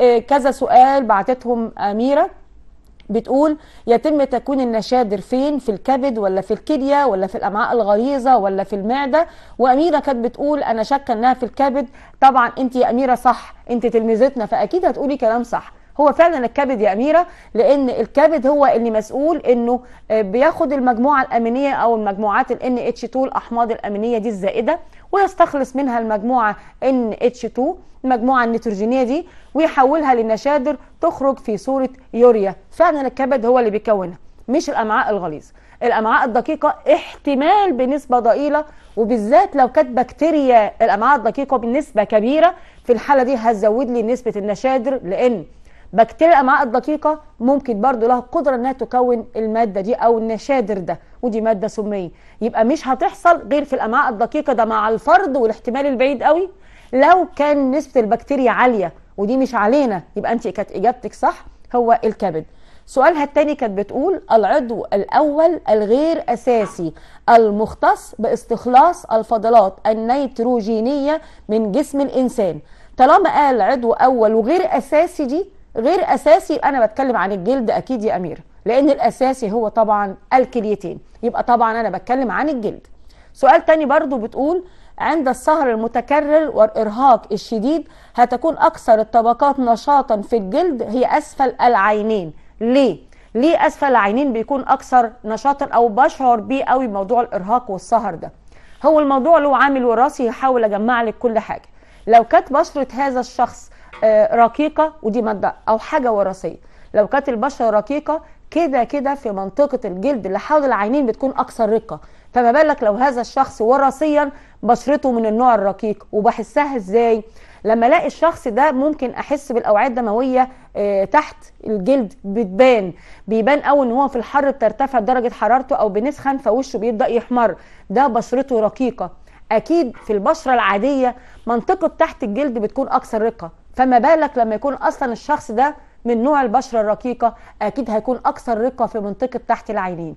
آه، كذا سؤال بعتتهم اميره بتقول يتم تكوين النشادر فين في الكبد ولا في الكليه ولا في الامعاء الغليظه ولا في المعده واميره كانت بتقول انا شاكه انها في الكبد طبعا انت يا اميره صح انت تلميذتنا فاكيد هتقولي كلام صح هو فعلا الكبد يا اميره لان الكبد هو اللي مسؤول انه آه، بياخد المجموعه الامينيه او المجموعات ال NH2 الاحماض الامينيه دي الزائده ويستخلص منها المجموعه NH2 المجموعه النيتروجينيه دي ويحولها لنشادر تخرج في صوره يوريا فعلا الكبد هو اللي بيكونها مش الامعاء الغليظ الامعاء الدقيقه احتمال بنسبه ضئيله وبالذات لو كانت بكتيريا الامعاء الدقيقه بنسبه كبيره في الحاله دي هتزود لي نسبه النشادر لان بكتيريا الامعاء الدقيقه ممكن برضو لها قدره انها تكون الماده دي او النشادر ده ودي ماده سميه يبقى مش هتحصل غير في الامعاء الدقيقه ده مع الفرد والاحتمال البعيد قوي لو كان نسبه البكتيريا عاليه ودي مش علينا يبقى انت كانت اجابتك صح هو الكبد سؤالها الثاني كانت بتقول العضو الأول الغير أساسي المختص باستخلاص الفضلات النيتروجينية من جسم الإنسان طالما قال عضو أول وغير أساسي دي غير اساسي انا بتكلم عن الجلد اكيد يا اميره لان الاساسي هو طبعا الكليتين يبقى طبعا انا بتكلم عن الجلد سؤال تاني برضو بتقول عند السهر المتكرر والارهاق الشديد هتكون اكثر الطبقات نشاطا في الجلد هي اسفل العينين ليه ليه اسفل العينين بيكون اكثر نشاطا او بشعر بيه قوي بموضوع الارهاق والسهر ده هو الموضوع له عامل وراثي هحاول اجمع لك كل حاجه لو كانت بشره هذا الشخص آه، رقيقه ودي ماده او حاجه وراثيه لو كانت البشره رقيقه كده كده في منطقه الجلد اللي حول العينين بتكون اكثر رقه فما بالك لو هذا الشخص وراثيا بشرته من النوع الرقيق وبحسها ازاي لما الاقي الشخص ده ممكن احس بالاوعيه الدمويه آه، تحت الجلد بتبان بيبان قوي ان هو في الحر بترتفع درجه حرارته او بنسخن فوشه بيبدا يحمر ده بشرته رقيقه اكيد في البشره العاديه منطقه تحت الجلد بتكون اكثر رقه فما بالك لما يكون اصلا الشخص ده من نوع البشره الرقيقه اكيد هيكون اكثر رقه في منطقه تحت العينين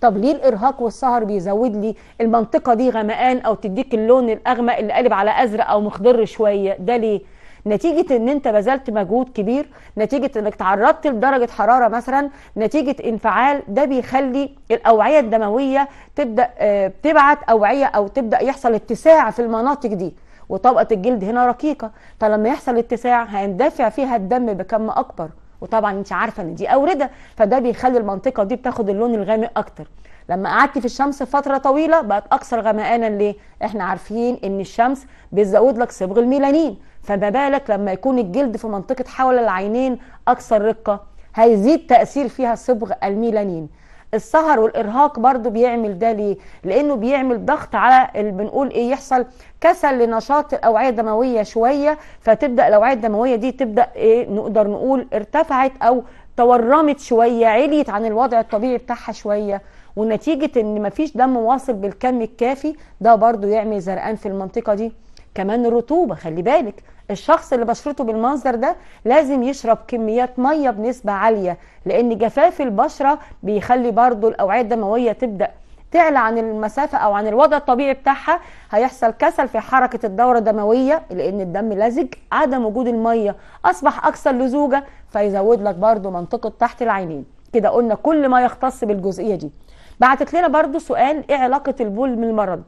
طب ليه الارهاق والسهر بيزود لي المنطقه دي غمقان او تديك اللون الاغمق اللي قالب على ازرق او مخضر شويه ده ليه نتيجة ان انت بذلت مجهود كبير نتيجة انك تعرضت لدرجة حرارة مثلا نتيجة انفعال ده بيخلي الاوعية الدموية تبدأ آه، تبعت اوعية او تبدأ يحصل اتساع في المناطق دي وطبقه الجلد هنا رقيقه فلما يحصل اتساع هيندفع فيها الدم بكم اكبر وطبعا انت عارفه ان دي اورده فده بيخلي المنطقه دي بتاخد اللون الغامق اكتر لما قعدت في الشمس فتره طويله بقت اكثر غمقانا ليه احنا عارفين ان الشمس بتزود لك صبغ الميلانين فما بالك لما يكون الجلد في منطقه حول العينين اكثر رقه هيزيد تاثير فيها صبغ الميلانين السهر والارهاق برضو بيعمل ده ليه لانه بيعمل ضغط على بنقول ايه يحصل كسل لنشاط الاوعيه الدمويه شويه فتبدا الاوعيه الدمويه دي تبدا ايه نقدر نقول ارتفعت او تورمت شويه عليت عن الوضع الطبيعي بتاعها شويه ونتيجه ان مفيش دم واصل بالكم الكافي ده برضو يعمل زرقان في المنطقه دي كمان الرطوبة خلي بالك الشخص اللي بشرته بالمنظر ده لازم يشرب كميات مية بنسبة عالية لأن جفاف البشرة بيخلي برضو الأوعية الدموية تبدأ تعلى عن المسافة أو عن الوضع الطبيعي بتاعها هيحصل كسل في حركة الدورة الدموية لأن الدم لزج عدم وجود المية أصبح أكثر لزوجة فيزود لك برضو منطقة تحت العينين كده قلنا كل ما يختص بالجزئية دي بعتت لنا برضو سؤال إيه علاقة البول بالمرض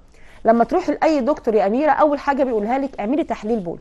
لما تروح لاي دكتور يا اميره اول حاجه بيقولها لك اعملي تحليل بول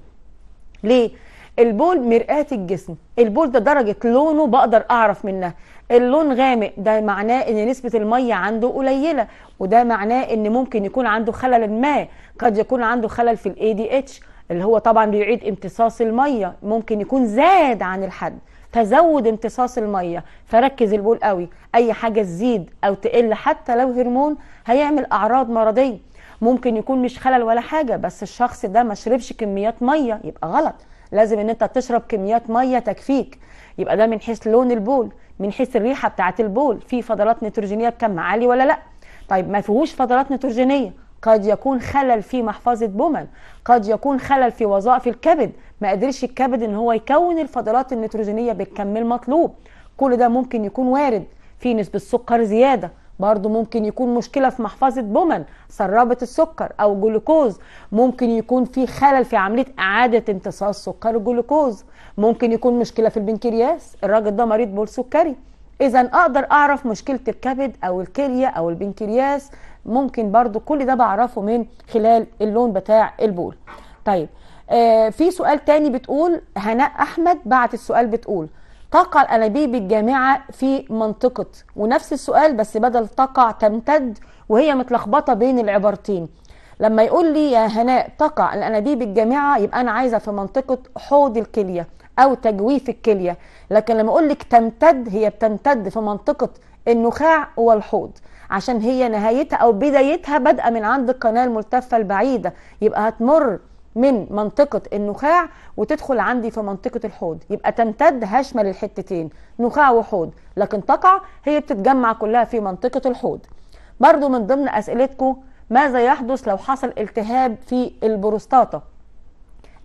ليه البول مرآة الجسم البول ده درجة لونه بقدر أعرف منها اللون غامق ده معناه ان نسبة المية عنده قليلة وده معناه ان ممكن يكون عنده خلل ما قد يكون عنده خلل في الاي دي اتش اللي هو طبعا بيعيد امتصاص المية ممكن يكون زاد عن الحد تزود امتصاص المية فركز البول قوي اي حاجة تزيد او تقل حتى لو هرمون هيعمل اعراض مرضية ممكن يكون مش خلل ولا حاجه بس الشخص ده ما شربش كميات ميه يبقى غلط لازم ان انت تشرب كميات ميه تكفيك يبقى ده من حيث لون البول من حيث الريحه بتاعه البول في فضلات نيتروجينيه بكم عالي ولا لا طيب ما فيهوش فضلات نيتروجينيه قد يكون خلل في محفظه بمل قد يكون خلل في وظائف الكبد ما قدرش الكبد ان هو يكون الفضلات النيتروجينيه بالكم المطلوب كل ده ممكن يكون وارد في نسبه سكر زياده برضو ممكن يكون مشكلة في محفظة بومن سربت السكر أو جلوكوز ممكن يكون في خلل في عملية إعادة امتصاص سكر الجلوكوز ممكن يكون مشكلة في البنكرياس الراجل ده مريض بول سكري إذا أقدر أعرف مشكلة الكبد أو الكلية أو البنكرياس ممكن برضو كل ده بعرفه من خلال اللون بتاع البول طيب آه في سؤال تاني بتقول هناء أحمد بعت السؤال بتقول تقع الأنابيب الجامعة في منطقة ونفس السؤال بس بدل تقع تمتد وهي متلخبطة بين العبارتين لما يقول لي يا هناء تقع الأنابيب الجامعة يبقى أنا عايزة في منطقة حوض الكلية أو تجويف الكلية لكن لما أقول لك تمتد هي بتمتد في منطقة النخاع والحوض عشان هي نهايتها أو بدايتها بادئة من عند القناة الملتفة البعيدة يبقى هتمر من منطقة النخاع وتدخل عندي في منطقة الحوض يبقى تمتد هشمل الحتتين نخاع وحوض لكن تقع هي بتتجمع كلها في منطقة الحوض برضو من ضمن أسئلتكم ماذا يحدث لو حصل التهاب في البروستاتا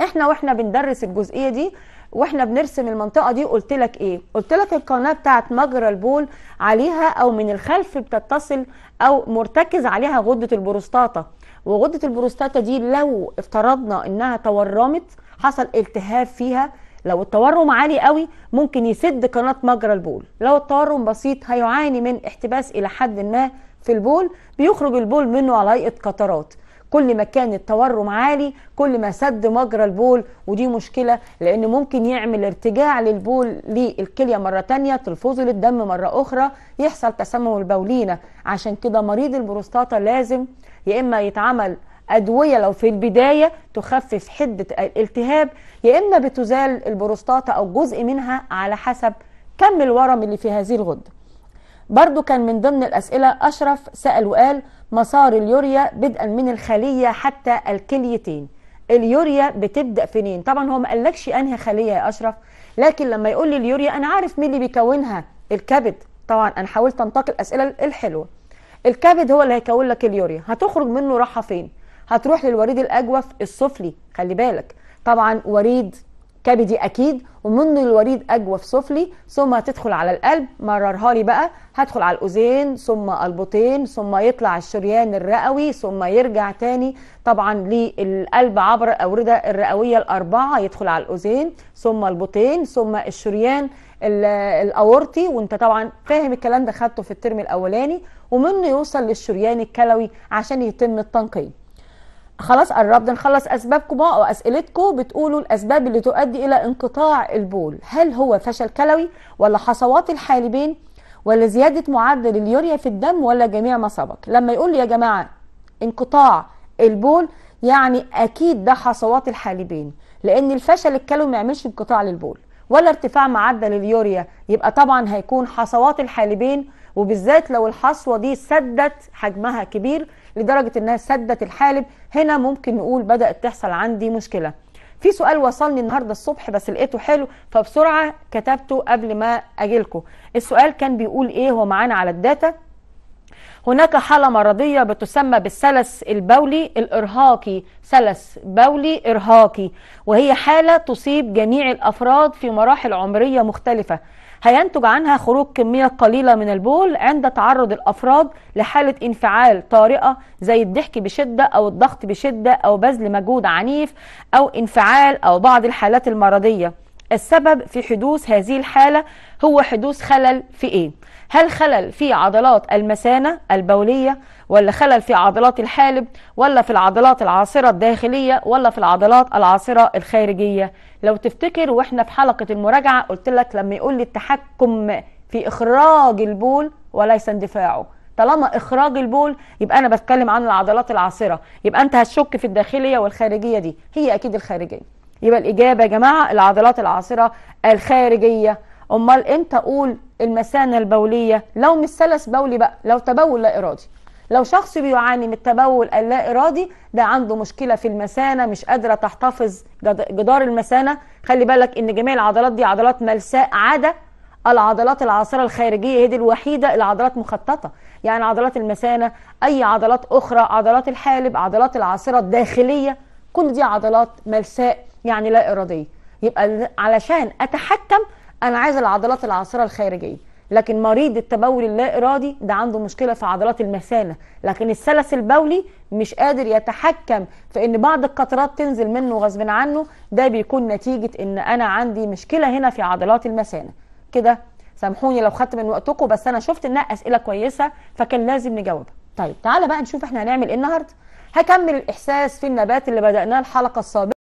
احنا واحنا بندرس الجزئية دي واحنا بنرسم المنطقة دي قلت لك ايه قلت لك القناة بتاعت مجرى البول عليها او من الخلف بتتصل او مرتكز عليها غدة البروستاتا وغده البروستاتا دي لو افترضنا انها تورمت حصل التهاب فيها لو التورم عالي قوي ممكن يسد قناه مجرى البول لو التورم بسيط هيعاني من احتباس الى حد ما في البول بيخرج البول منه على هيئه قطرات كل ما كان التورم عالي كل ما سد مجرى البول ودي مشكلة لأن ممكن يعمل ارتجاع للبول للكلية مرة ثانيه تلفظه للدم مرة أخرى يحصل تسمم البولينة عشان كده مريض البروستاتا لازم يا إما يتعمل أدوية لو في البداية تخفف حدة الالتهاب يا إما بتزال البروستاتا أو جزء منها على حسب كم الورم اللي في هذه الغدة برضو كان من ضمن الأسئلة أشرف سأل وقال مسار اليوريا بدءا من الخلية حتى الكليتين اليوريا بتبدأ فينين طبعا هو ما قالكش أنهي خلية يا أشرف لكن لما يقول لي اليوريا أنا عارف مين اللي بيكونها الكبد طبعا أنا حاولت أنتقل الأسئلة الحلوة الكبد هو اللي هيكون لك اليوريا هتخرج منه راحه فين هتروح للوريد الاجوف السفلي خلي بالك طبعا وريد كبدي اكيد ومنه الوريد اجوف سفلي ثم هتدخل على القلب مررها لي بقى هدخل على الاذين ثم البطين ثم يطلع الشريان الرئوي ثم يرجع تاني طبعا للقلب عبر الاورده الرئويه الاربعه يدخل على الاذين ثم البطين ثم الشريان الاورطي وانت طبعا فاهم الكلام ده خدته في الترم الاولاني ومنه يوصل للشريان الكلوي عشان يتم التنقية خلاص قربنا نخلص اسبابكم بقى آه، واسئلتكم بتقولوا الاسباب اللي تؤدي الى انقطاع البول هل هو فشل كلوي ولا حصوات الحالبين ولا زياده معدل اليوريا في الدم ولا جميع ما سبق لما يقول لي يا جماعه انقطاع البول يعني اكيد ده حصوات الحالبين لان الفشل الكلوي ما يعملش انقطاع للبول ولا ارتفاع معدل اليوريا يبقى طبعا هيكون حصوات الحالبين وبالذات لو الحصوه دي سدت حجمها كبير لدرجه انها سدت الحالب هنا ممكن نقول بدات تحصل عندي مشكله في سؤال وصلني النهارده الصبح بس لقيته حلو فبسرعه كتبته قبل ما لكم السؤال كان بيقول ايه هو معانا على الداتا هناك حالة مرضية بتسمى بالسلس البولي الإرهاقي سلس بولي إرهاقي وهي حالة تصيب جميع الأفراد في مراحل عمرية مختلفة هينتج عنها خروج كمية قليلة من البول عند تعرض الأفراد لحالة انفعال طارئة زي الضحك بشدة أو الضغط بشدة أو بذل مجهود عنيف أو انفعال أو بعض الحالات المرضية السبب في حدوث هذه الحالة هو حدوث خلل في إيه؟ هل خلل في عضلات المثانة البولية ولا خلل في عضلات الحالب ولا في العضلات العاصرة الداخلية ولا في العضلات العاصرة الخارجية لو تفتكر وإحنا في حلقة المراجعة قلت لك لما يقول لي التحكم في إخراج البول وليس اندفاعه طالما اخراج البول يبقى انا بتكلم عن العضلات العاصره يبقى انت هتشك في الداخليه والخارجيه دي هي اكيد الخارجيه يبقى الإجابة يا جماعة العضلات العاصرة الخارجية أمال إمتى أقول المثانة البولية لو مش سلس بولي بقى لو تبول لا إرادي لو شخص بيعاني من التبول اللا إرادي ده عنده مشكلة في المثانة مش قادرة تحتفظ جدار المثانة خلي بالك إن جميع العضلات دي عضلات ملساء عدا العضلات العاصرة الخارجية هي دي الوحيدة العضلات مخططة يعني عضلات المثانة أي عضلات أخرى عضلات الحالب عضلات العاصرة الداخلية كل دي عضلات ملساء يعني لا إرادية يبقى علشان أتحكم أنا عايز العضلات العاصره الخارجية لكن مريض التبول اللا إرادي ده عنده مشكلة في عضلات المثانة لكن السلس البولي مش قادر يتحكم في ان بعض القطرات تنزل منه غصب عنه ده بيكون نتيجة ان انا عندي مشكلة هنا في عضلات المثانة كده سامحوني لو خدت من وقتكم بس انا شفت انها اسئلة كويسة فكان لازم نجاوبها طيب تعالى بقى نشوف احنا هنعمل ايه النهاردة هكمل الاحساس في النبات اللي بدأناه الحلقة السابقة